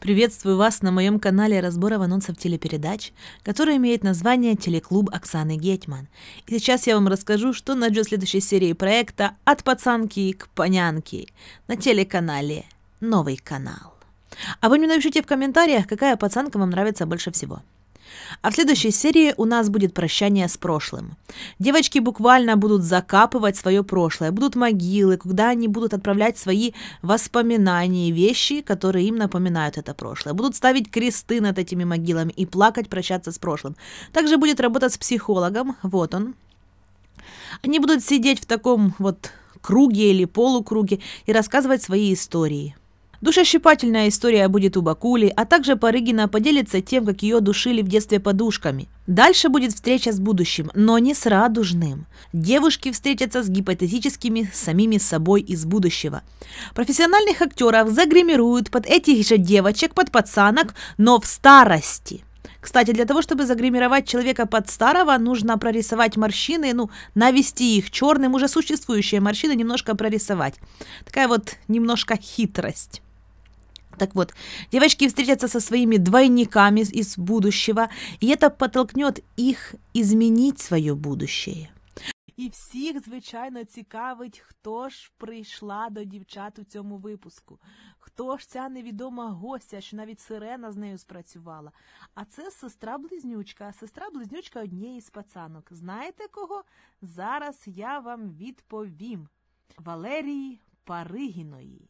Приветствую вас на моем канале разборов анонсов телепередач, который имеет название «Телеклуб Оксаны Гетман». И сейчас я вам расскажу, что найдет в следующей серии проекта «От пацанки к понянке» на телеканале «Новый канал». А вы мне напишите в комментариях, какая пацанка вам нравится больше всего. А в следующей серии у нас будет прощание с прошлым. Девочки буквально будут закапывать свое прошлое, будут могилы, куда они будут отправлять свои воспоминания, вещи, которые им напоминают это прошлое. Будут ставить кресты над этими могилами и плакать, прощаться с прошлым. Также будет работа с психологом, вот он. Они будут сидеть в таком вот круге или полукруге и рассказывать свои истории. Душещипательная история будет у Бакули, а также Парыгина поделится тем, как ее душили в детстве подушками. Дальше будет встреча с будущим, но не с радужным. Девушки встретятся с гипотетическими самими собой из будущего. Профессиональных актеров загримируют под этих же девочек, под пацанок, но в старости – кстати, для того, чтобы загримировать человека под старого, нужно прорисовать морщины, ну, навести их черным, уже существующие морщины немножко прорисовать. Такая вот немножко хитрость. Так вот, девочки встретятся со своими двойниками из будущего, и это подтолкнет їх изменить своє будущее. І всіх, звичайно, цікавить, хто ж прийшла до дівчат у цьому випуску, хто ж ця невідома гостя, що навіть сирена з нею спрацювала. А це сестра близнючка, сестра близнючка однієї з пацанок. Знаєте кого? Зараз я вам відповім Валерії Паригіної.